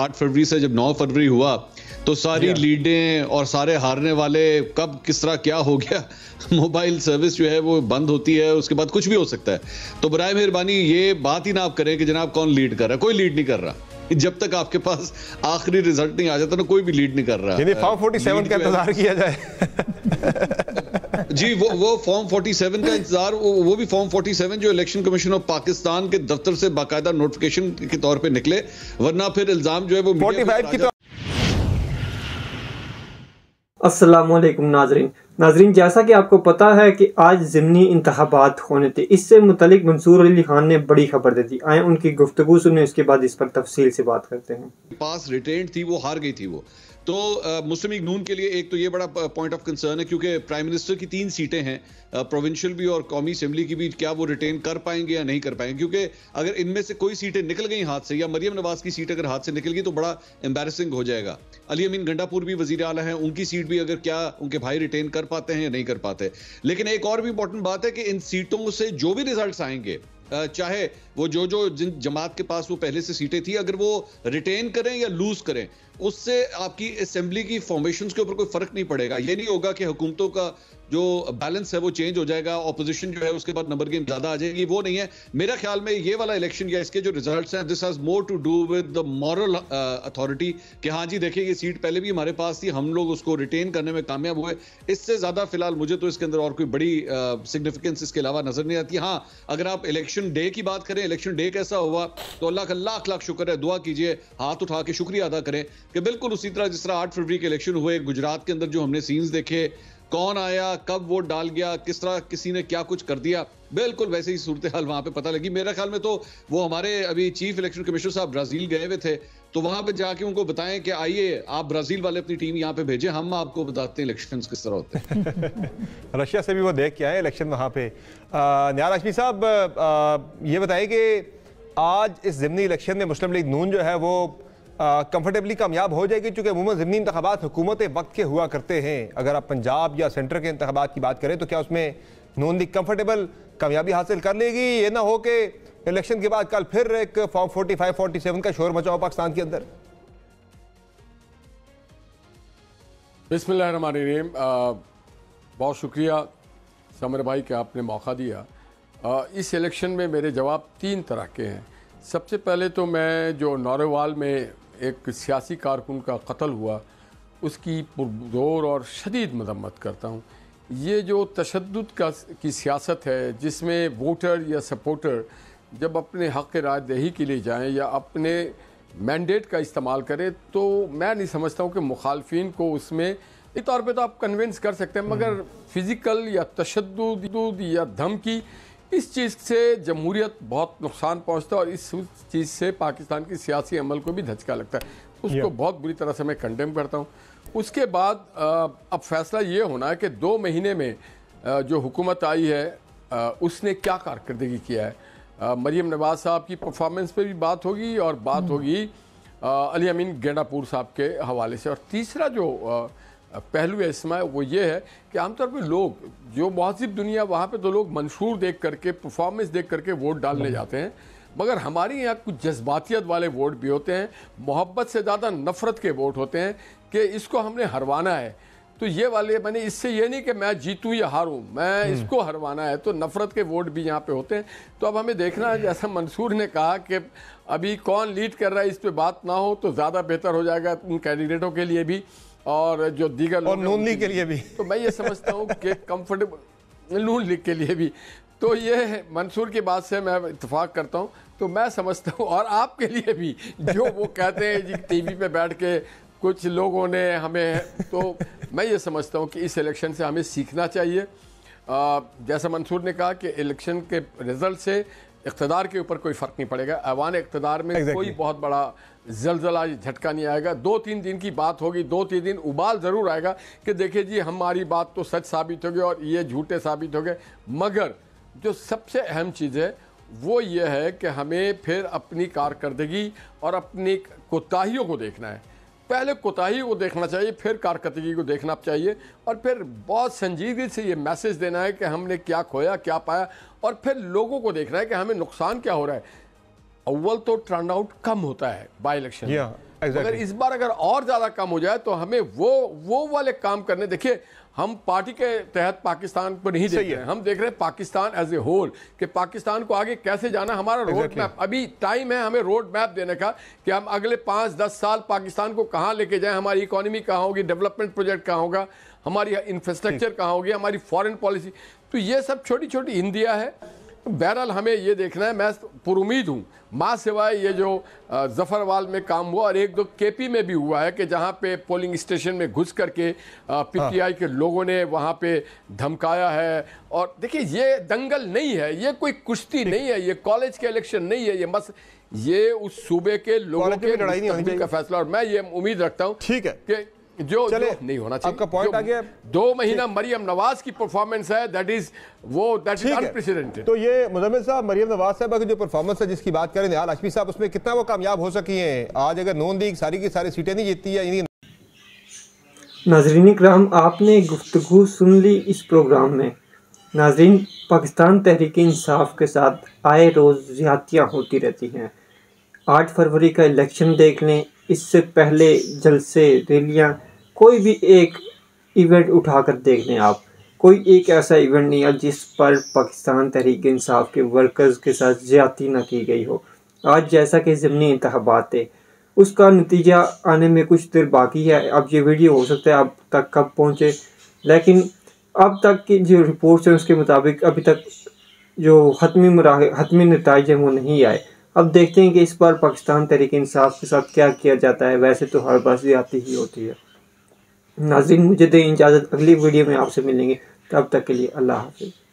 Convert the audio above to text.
आठ फरवरी से जब नौ फरवरी हुआ तो सारी लीडें और सारे हारने वाले कब किस तरह क्या हो गया मोबाइल सर्विस जो है वो बंद होती है उसके बाद कुछ भी हो सकता है तो बरए मेहरबानी ये बात ही ना आप करें कि जनाब कौन लीड कर रहा है कोई लीड नहीं कर रहा जब तक आपके पास आखिरी रिजल्ट नहीं आ जाता ना कोई भी लीड नहीं कर रहा यानी फॉर्म 47 uh, का इंतजार किया जाए जी वो वो फॉर्म 47 का इंतजार वो, वो भी फॉर्म 47 जो इलेक्शन कमीशन ऑफ पाकिस्तान के दफ्तर से बाकायदा नोटिफिकेशन के तौर पे निकले वरना फिर इल्जाम जो है वो 45 की तो असलकम नाजरीन नाजरीन जैसा कि आपको पता है कि आज ज़मनी इंतबात होने थे इससे मुतलिक मंसूर अली खान ने बड़ी खबर दे दी आए उनकी गुफ्तु सुने उसके बाद इस पर तफसील से बात करते हैं पास रिटेन थी वो हार गई थी वो तो मुस्लिम लीग नून के लिए एक तो ये बड़ा पॉइंट ऑफ कंसर्न है क्योंकि प्राइम मिनिस्टर की तीन सीटें हैं प्रोविंशियल भी और कौमी असम्बली की भी क्या वो रिटेन कर पाएंगे या नहीं कर पाएंगे क्योंकि अगर इनमें से कोई सीटें निकल गई हाथ से या मरियम नवाज की सीट अगर हाथ से निकल गई तो बड़ा एम्बेसिंग हो जाएगा अली अमीन गंडापुर भी वजीर आला है उनकी सीट भी अगर क्या उनके भाई रिटेन कर पाते हैं या नहीं कर पाते लेकिन एक और भी इंपॉर्टेंट बात है कि इन सीटों से जो भी रिजल्ट आएंगे चाहे वो जो जो जिन जमात के पास वो पहले से सीटें थी अगर वो रिटेन करें या लूज करें उससे आपकी असेंबली की फॉर्मेशन के ऊपर कोई फर्क नहीं पड़ेगा ये नहीं होगा कि हुकूमतों का जो बैलेंस है वो चेंज हो जाएगा ऑपोजिशन जो है उसके बाद नंबर गेम ज्यादा आ जाएगी वो नहीं है मेरा ख्याल में ये वाला इलेक्शन या इसके जो रिजल्ट हैं this has more to do with the moral authority कि हाँ जी देखिए ये सीट पहले भी हमारे पास थी हम लोग उसको रिटेन करने में कामयाब हुए इससे ज्यादा फिलहाल मुझे तो इसके अंदर और कोई बड़ी सिग्निफिकेंस uh, इसके अलावा नजर नहीं आती हाँ अगर आप इलेक्शन डे की बात करें इलेक्शन डे कैसा हुआ तो अल्लाह का लाख लाख शुक्र है दुआ कीजिए हाथ उठा के शुक्रिया अदा करें कि बिल्कुल उसी तरह जिस तरह आठ फरवरी के इलेक्शन हुए गुजरात के अंदर जो हमने सीन्स देखे कौन आया कब वोट डाल गया किस तरह किसी ने क्या कुछ कर दिया बिल्कुल वैसे ही सूरत हाल वहां पे पता लगी मेरे ख्याल में तो वो हमारे अभी चीफ इलेक्शन कमिश्नर साहब ब्राजील गए हुए थे तो वहां पे जाके उनको बताएं कि आइए आप ब्राजील वाले अपनी टीम यहाँ पे भेजें हम आपको बताते हैं इलेक्शन किस तरह होते हैं रशिया से भी वो देख के आए इलेक्शन वहां पे न्याय साहब ये बताइए कि आज इस जिमनी इलेक्शन में मुस्लिम लीग नून जो है वो कंफर्टेबली कामयाब हो जाएगी चूँकि अमूमन ज़मनी इंतबात हुकूमत वक्त के हुआ करते हैं अगर आप पंजाब या सेंटर के इंतबात की बात करें तो क्या उसमें नून लीग कम्फर्टेबल कामयाबी हासिल कर लेगी ये ना हो कि इलेक्शन के बाद कल फिर एक form forty five forty seven का शोर मचाओ पाकिस्तान के अंदर बिस्मिल्लाम बहुत शुक्रिया समर भाई के आपने मौका दिया आ, इस इलेक्शन में मेरे जवाब तीन तरह के हैं सबसे पहले तो मैं जो नौरेवाल में एक सियासी कारकुन का कत्ल हुआ उसकी पुरजोर और शदीद मदम्मत करता हूँ ये जो तशद का की सियासत है जिसमें वोटर या सपोर्टर जब अपने हक़ राय दही के लिए जाएं या अपने मैंडेट का इस्तेमाल करें तो मैं नहीं समझता हूँ कि मुखालफन को उसमें एक तौर पे तो आप कन्विंस कर सकते हैं मगर फ़िज़िकल हम्म। या तशद या धमकी इस चीज़ से जमहूरियत बहुत नुकसान पहुंचता है और इस चीज़ से पाकिस्तान की सियासी अमल को भी धचका लगता है उसको बहुत बुरी तरह से मैं कंडेम करता हूँ उसके बाद अब फैसला ये होना है कि दो महीने में जो हुकूमत आई है उसने क्या कारकर्दगी किया है मरीम नवाज साहब की परफॉर्मेंस पे भी बात होगी और बात hmm. होगी अली अमीन गेंडापुर साहब के हवाले से और तीसरा जो पहलू है इसमें वो ये है कि आमतौर पर लोग जो महसिब दुनिया वहाँ पर तो लोग मंशूर देख करके परफॉर्मेंस देख करके वोट डालने हम्म। जाते हैं मगर हमारे यहाँ कुछ जज्बातियत वाले वोट भी होते हैं मोहब्बत से ज़्यादा नफ़रत के वोट होते हैं कि इसको हमने हरवाना है तो ये वाले मैंने इससे ये नहीं कि मैं जीतूँ या हारूँ मैं हम्म। इसको हरवाना है तो नफरत के वोट भी यहाँ पे होते हैं तो अब हमें देखना है जैसा मंसूर ने कहा कि अभी कौन लीड कर रहा है इस पर बात ना हो तो ज़्यादा बेहतर हो जाएगा उन कैंडिडेटों के लिए भी और जो दीगर और नून लीग के लिए भी तो मैं ये समझता हूँ कि कंफर्टेबल नून लीग के लिए भी तो ये मंसूर की बात से मैं इतफाक करता हूँ तो मैं समझता हूँ और आपके लिए भी जो वो कहते हैं जी टीवी पे बैठ के कुछ लोगों ने हमें तो मैं ये समझता हूँ कि इस इलेक्शन से हमें सीखना चाहिए आ, जैसा मंसूर ने कहा कि इलेक्शन के रिज़ल्ट से इकतदार के ऊपर कोई फ़र्क नहीं पड़ेगा अवान इकतदार में exactly. कोई बहुत बड़ा जलजला झटका नहीं आएगा दो तीन दिन की बात होगी दो तीन दिन उबाल ज़रूर आएगा कि देखिए जी हमारी बात तो सच साबित होगी और ये झूठे साबित हो गए मगर जो सबसे अहम चीज़ है वो ये है कि हमें फिर अपनी कारकर्दगी और अपनी कोताहीियों को देखना है पहले कोताही को देखना चाहिए फिर कारकर्दगी को देखना चाहिए और फिर बहुत संजीदगी से ये मैसेज देना है कि हमने क्या खोया क्या पाया और फिर लोगों को देखना है कि हमें नुकसान क्या हो रहा है अव्वल तो टर्नआउट कम होता है बाई इलेक्शन exactly. अगर इस बार अगर और ज़्यादा कम हो जाए तो हमें वो वो वाले काम करने देखिए हम पार्टी के तहत पाकिस्तान पर नहीं देख रहे हैं हम देख रहे हैं पाकिस्तान एज ए होल कि पाकिस्तान को आगे कैसे जाना हमारा रोड exactly. मैप अभी टाइम है हमें रोड मैप देने का कि हम अगले पाँच दस साल पाकिस्तान को कहाँ लेके जाएं हमारी इकोनॉमी कहाँ होगी डेवलपमेंट प्रोजेक्ट कहाँ होगा हमारी इंफ्रास्ट्रक्चर कहाँ होगी हमारी फॉरन पॉलिसी तो ये सब छोटी छोटी इंडिया है बहरहाल हमें ये देखना है मैं पुरुद हूँ माँ सिवाय ये जो जफरवाल में काम हुआ और एक दो केपी में भी हुआ है कि जहाँ पे पोलिंग स्टेशन में घुस करके हाँ। पीटीआई के लोगों ने वहाँ पे धमकाया है और देखिए ये दंगल नहीं है ये कोई कुश्ती नहीं है ये कॉलेज के इलेक्शन नहीं है ये बस ये उस सूबे के लोगों के लड़ाई का फैसला और मैं ये उम्मीद रखता हूँ ठीक है जो, चले, जो नहीं होना चाहिए आपका पॉइंट आ गया दो महीना मरियम नवाज की परफॉर्मेंस है दैट इज वो दैट इज अनप्रेसिडेंटेड तो ये मुजम्मिल साहब मरियम नवाज साहब की जो परफॉर्मेंस है जिसकी बात करें निहाल हशमी साहब उसमें कितना वो कामयाब हो सकी हैं आज अगर नोन लीग सारी की सारी सीटें नहीं जीतती है नाजरीन इकराम आपने गुफ्तु सुन ली इस प्रोग्राम में नाजरीन पाकिस्तान तहरीक इंसाफ के साथ आए रोज़ ज्यादतियाँ होती रहती हैं आठ फरवरी का इलेक्शन देख लें इससे पहले जलसे रैलियाँ कोई भी एक इवेंट उठाकर देख लें आप कोई एक ऐसा इवेंट नहीं है जिस पर पाकिस्तान तहरीक इंसाफ के वर्कर्स के साथ ज्यादा ना की गई हो आज जैसा कि ज़मनी इंतबात है उसका नतीजा आने में कुछ देर बाकी है अब ये वीडियो हो सकता है अब तक कब पहुँचे लेकिन अब तक की जो रिपोर्ट्स हैं उसके मुताबिक अभी तक जो हतमी मरा हतमी नतज हैं वो नहीं आए अब देखते हैं कि इस बार पाकिस्तान तहरीक इंसाफ के साथ क्या किया जाता है वैसे तो हर बार ज्यादा ही होती है नाजिन मुझे दें तो इजाज़त अगली वीडियो में आपसे मिलेंगे तब तक के लिए अल्लाह हाफिज़